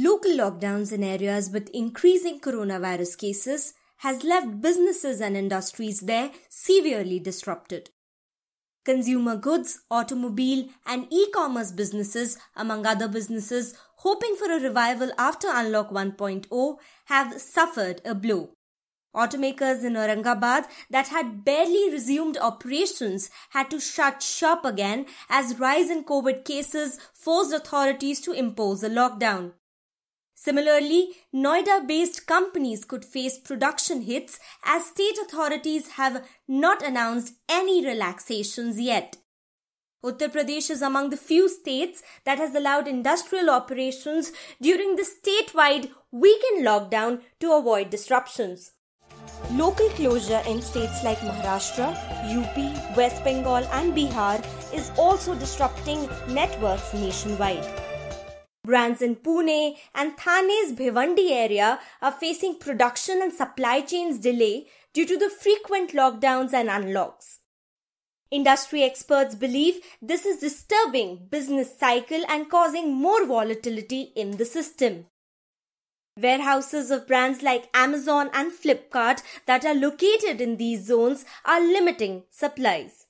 Local lockdowns in areas with increasing coronavirus cases has left businesses and industries there severely disrupted. Consumer goods, automobile, and e commerce businesses, among other businesses hoping for a revival after Unlock 1.0, have suffered a blow. Automakers in Aurangabad that had barely resumed operations had to shut shop again as rise in COVID cases forced authorities to impose a lockdown. Similarly, Noida based companies could face production hits as state authorities have not announced any relaxations yet. Uttar Pradesh is among the few states that has allowed industrial operations during the statewide weekend lockdown to avoid disruptions. Local closure in states like Maharashtra, UP, West Bengal, and Bihar is also disrupting networks nationwide. Brands in Pune and Thane's Bhivandi area are facing production and supply chains delay due to the frequent lockdowns and unlocks. Industry experts believe this is disturbing business cycle and causing more volatility in the system. Warehouses of brands like Amazon and Flipkart that are located in these zones are limiting supplies.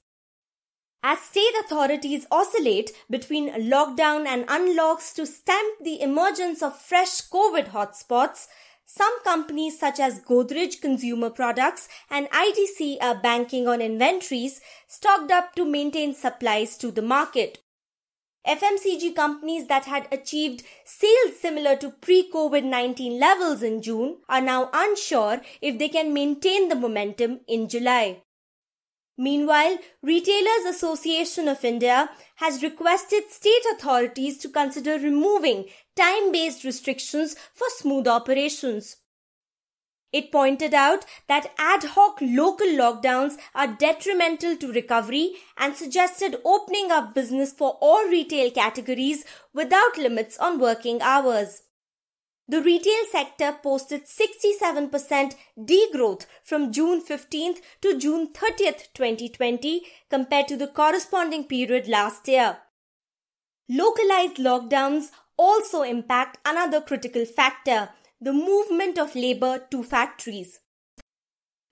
As state authorities oscillate between lockdown and unlocks to stamp the emergence of fresh COVID hotspots, some companies such as Godrej Consumer Products and IDC are banking on inventories stocked up to maintain supplies to the market. FMCG companies that had achieved sales similar to pre COVID 19 levels in June are now unsure if they can maintain the momentum in July. Meanwhile, Retailers Association of India has requested state authorities to consider removing time-based restrictions for smooth operations. It pointed out that ad hoc local lockdowns are detrimental to recovery and suggested opening up business for all retail categories without limits on working hours. The retail sector posted 67% degrowth from June 15th to June 30th, 2020 compared to the corresponding period last year. Localized lockdowns also impact another critical factor, the movement of labor to factories.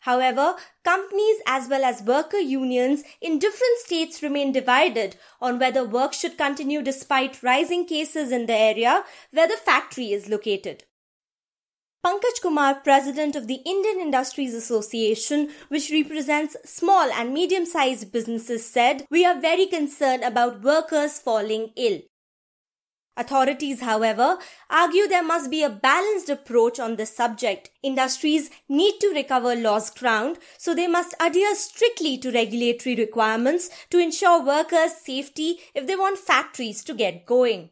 However, companies as well as worker unions in different states remain divided on whether work should continue despite rising cases in the area where the factory is located. Pankaj Kumar, president of the Indian Industries Association, which represents small and medium sized businesses, said, We are very concerned about workers falling ill. Authorities, however, argue there must be a balanced approach on this subject. Industries need to recover lost ground, so they must adhere strictly to regulatory requirements to ensure workers' safety if they want factories to get going.